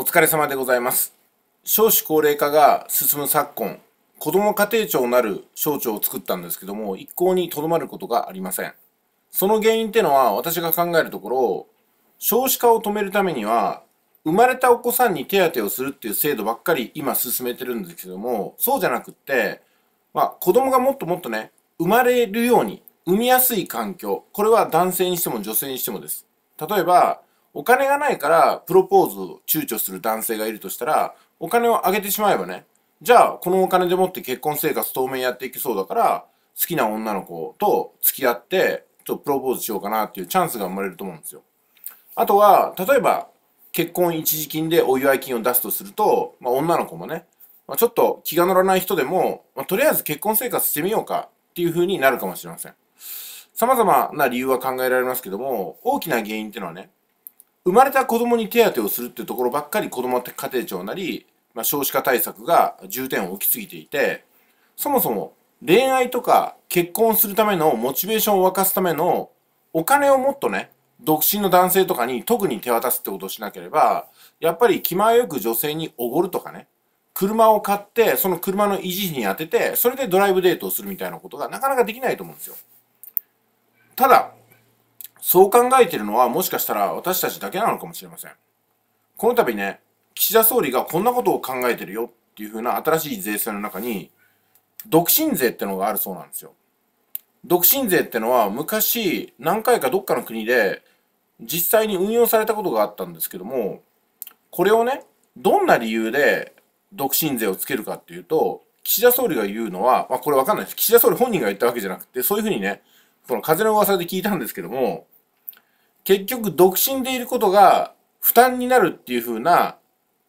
お疲れ様でございます。少子高齢化が進む昨今、子ども家庭庁なる省庁を作ったんですけども、一向にとどまることがありません。その原因ってのは私が考えるところ、少子化を止めるためには、生まれたお子さんに手当をするっていう制度ばっかり今進めてるんですけども、そうじゃなくって、まあ子供がもっともっとね、生まれるように、産みやすい環境、これは男性にしても女性にしてもです。例えば、お金がないからプロポーズを躊躇する男性がいるとしたら、お金をあげてしまえばね、じゃあこのお金でもって結婚生活当面やっていきそうだから、好きな女の子と付き合って、ちょっとプロポーズしようかなっていうチャンスが生まれると思うんですよ。あとは、例えば、結婚一時金でお祝い金を出すとすると、まあ、女の子もね、まあ、ちょっと気が乗らない人でも、まあ、とりあえず結婚生活してみようかっていう風になるかもしれません。様々な理由は考えられますけども、大きな原因っていうのはね、生まれた子供に手当てをするっていうところばっかり子ども家庭庁なり、まあ、少子化対策が重点を置きすぎていてそもそも恋愛とか結婚するためのモチベーションを沸かすためのお金をもっとね独身の男性とかに特に手渡すってことをしなければやっぱり気前よく女性におごるとかね車を買ってその車の維持費に充ててそれでドライブデートをするみたいなことがなかなかできないと思うんですよただそう考えているのはもしかしたら私たちだけなのかもしれません。この度ね、岸田総理がこんなことを考えてるよっていうふうな新しい税制の中に、独身税ってのがあるそうなんですよ。独身税ってのは昔何回かどっかの国で実際に運用されたことがあったんですけども、これをね、どんな理由で独身税をつけるかっていうと、岸田総理が言うのは、まあこれわかんないです。岸田総理本人が言ったわけじゃなくて、そういうふうにね、この風の噂で聞いたんですけども、結局独身でいることが負担になるっていう風な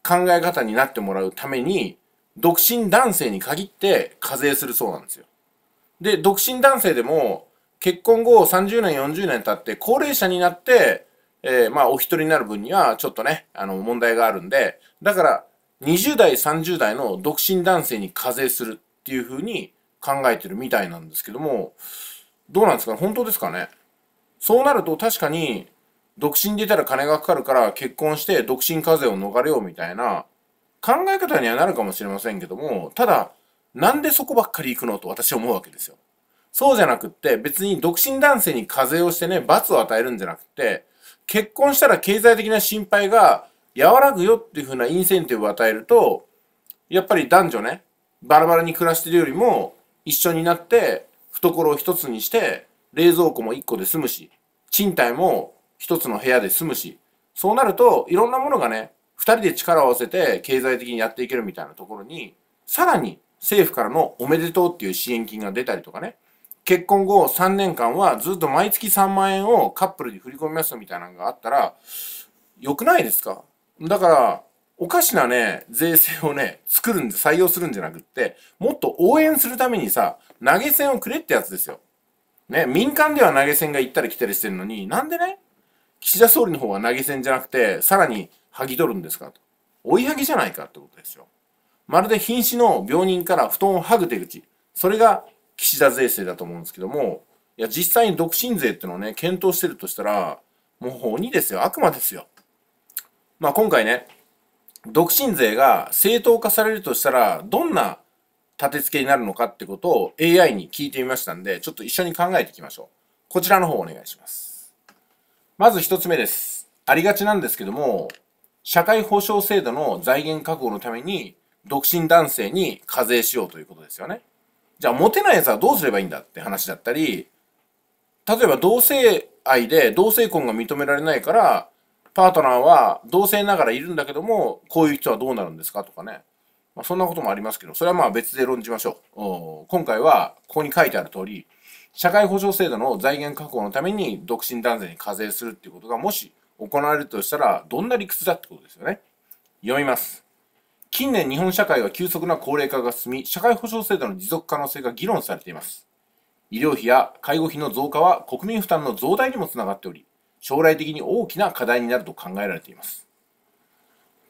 考え方になってもらうために、独身男性に限って課税するそうなんですよ。で、独身男性でも結婚後30年40年経って高齢者になって、えー、まあお一人になる分にはちょっとね、あの問題があるんで、だから20代30代の独身男性に課税するっていう風に考えてるみたいなんですけども、どうなんですか本当ですかねそうなると確かに、独身でいたら金がかかるから結婚して独身課税を逃れようみたいな考え方にはなるかもしれませんけども、ただ、なんでそこばっかり行くのと私は思うわけですよ。そうじゃなくって別に独身男性に課税をしてね、罰を与えるんじゃなくて、結婚したら経済的な心配が和らぐよっていう風なインセンティブを与えると、やっぱり男女ね、バラバラに暮らしてるよりも一緒になって懐を一つにして、冷蔵庫も一個で済むし、賃貸も一つの部屋で済むし、そうなると、いろんなものがね、二人で力を合わせて経済的にやっていけるみたいなところに、さらに政府からのおめでとうっていう支援金が出たりとかね、結婚後3年間はずっと毎月3万円をカップルに振り込みますみたいなのがあったら、良くないですかだから、おかしなね、税制をね、作るんで、採用するんじゃなくって、もっと応援するためにさ、投げ銭をくれってやつですよ。ね、民間では投げ銭が行ったり来たりしてるのに、なんでね、岸田総理の方は投げ銭じゃなくて、さらに剥ぎ取るんですかと。追い剥ぎじゃないかってことですよ。まるで瀕死の病人から布団を剥ぐ手口。それが岸田税制だと思うんですけども、いや、実際に独身税ってのをね、検討してるとしたら、もう鬼ですよ。悪魔ですよ。まあ今回ね、独身税が正当化されるとしたら、どんな立て付けになるのかってことを AI に聞いてみましたんで、ちょっと一緒に考えていきましょう。こちらの方お願いします。まず一つ目です。ありがちなんですけども、社会保障制度の財源確保のために、独身男性に課税しようということですよね。じゃあ、モテない奴はどうすればいいんだって話だったり、例えば同性愛で同性婚が認められないから、パートナーは同性ながらいるんだけども、こういう人はどうなるんですかとかね。まあ、そんなこともありますけど、それはまあ別で論じましょう。今回は、ここに書いてある通り、社会保障制度の財源確保のために独身男性に課税するっていうことがもし行われるとしたら、どんな理屈だってことですよね。読みます。近年日本社会は急速な高齢化が進み、社会保障制度の持続可能性が議論されています。医療費や介護費の増加は国民負担の増大にもつながっており、将来的に大きな課題になると考えられています。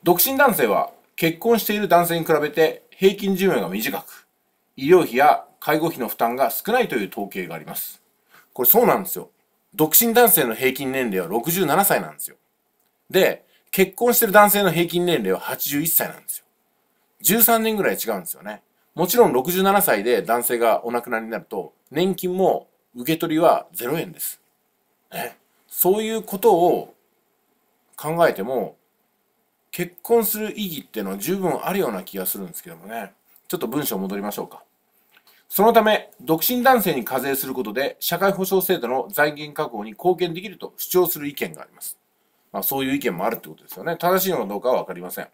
独身男性は結婚している男性に比べて平均寿命が短く、医療費や介護費の負担が少ないという統計があります。これそうなんですよ。独身男性の平均年齢は67歳なんですよ。で、結婚してる男性の平均年齢は81歳なんですよ。13年ぐらい違うんですよね。もちろん67歳で男性がお亡くなりになると、年金も受け取りは0円です。ね。そういうことを考えても結婚する意義っていうのは十分あるような気がするんですけどもねちょっと文章戻りましょうかそのため独身男性に課税することで社会保障制度の財源確保に貢献できると主張する意見があります、まあ、そういう意見もあるってことですよね正しいのかどうかは分かりません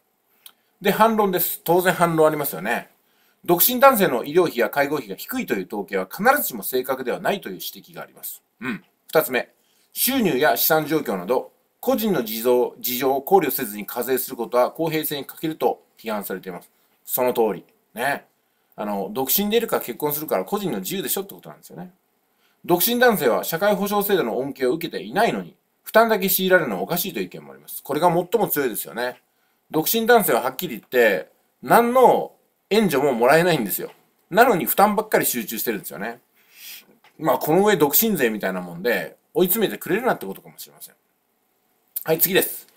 で反論です当然反論ありますよね独身男性の医療費や介護費が低いという統計は必ずしも正確ではないという指摘がありますうん2つ目収入や資産状況など、個人の事情事情を考慮せずに課税することは公平性に欠けると批判されています。その通り。ね。あの、独身でいるか結婚するから個人の自由でしょってことなんですよね。独身男性は社会保障制度の恩恵を受けていないのに、負担だけ強いられるのはおかしいという意見もあります。これが最も強いですよね。独身男性ははっきり言って、何の援助ももらえないんですよ。なのに負担ばっかり集中してるんですよね。まあ、この上独身税みたいなもんで、追い詰めてくれるなってことかもしれません。はい、次です。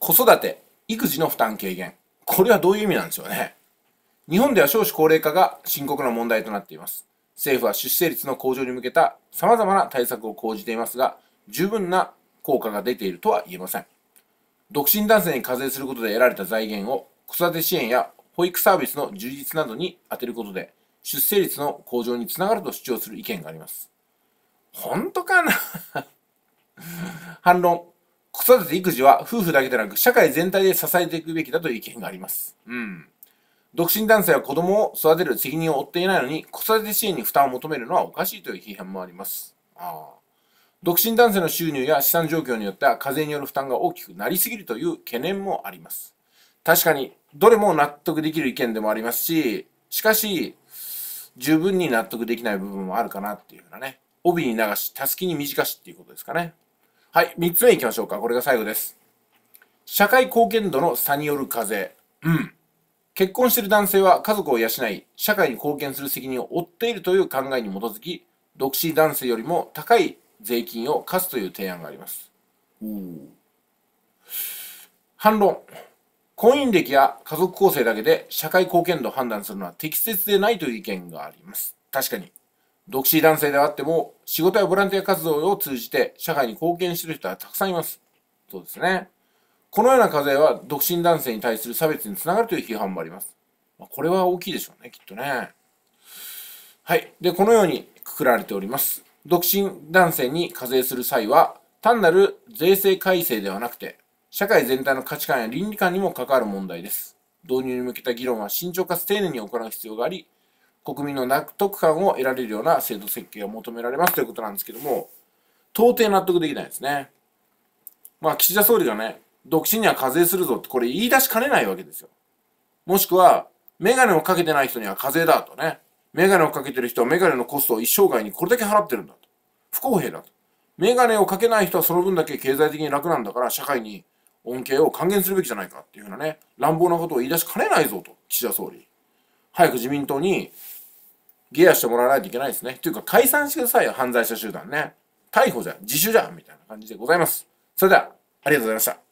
子育て、育児の負担軽減。これはどういう意味なんでしょうね。日本では少子高齢化が深刻な問題となっています。政府は出生率の向上に向けた様々な対策を講じていますが、十分な効果が出ているとは言えません。独身男性に課税することで得られた財源を子育て支援や保育サービスの充実などに充てることで出生率の向上につながると主張する意見があります。本当かな反論。子育て育児は夫婦だけでなく社会全体で支えていくべきだという意見があります。うん。独身男性は子供を育てる責任を負っていないのに子育て支援に負担を求めるのはおかしいという批判もあります。ああ。独身男性の収入や資産状況によっては課税による負担が大きくなりすぎるという懸念もあります。確かに、どれも納得できる意見でもありますし、しかし、十分に納得できない部分もあるかなっていうようなね。帯に流し、たすきに短しっていうことですかね。はい、三つ目いきましょうか。これが最後です。社会貢献度の差による課税。うん。結婚している男性は家族を養い、社会に貢献する責任を負っているという考えに基づき、独身男性よりも高い税金を課すという提案があります。反論。婚姻歴や家族構成だけで社会貢献度を判断するのは適切でないという意見があります。確かに。独身男性であっても、仕事やボランティア活動を通じて社会に貢献している人はたくさんいます。そうですね。このような課税は独身男性に対する差別につながるという批判もあります。まあ、これは大きいでしょうね、きっとね。はい。で、このようにくくられております。独身男性に課税する際は、単なる税制改正ではなくて、社会全体の価値観や倫理観にも関わる問題です。導入に向けた議論は慎重かつ丁寧に行う必要があり、国民の納得感を得られるような制度設計を求められますということなんですけども、到底納得できないですね。まあ、岸田総理がね、独身には課税するぞって、これ言い出しかねないわけですよ。もしくは、メガネをかけてない人には課税だとね。メガネをかけてる人はメガネのコストを一生涯にこれだけ払ってるんだと。不公平だと。メガネをかけない人はその分だけ経済的に楽なんだから、社会に恩恵を還元するべきじゃないかっていうふうなね、乱暴なことを言い出しかねないぞと、岸田総理。早く自民党にゲアしてもらわないといけないですね。というか解散してくださいよ、犯罪者集団ね。逮捕じゃん、自首じゃん、みたいな感じでございます。それでは、ありがとうございました。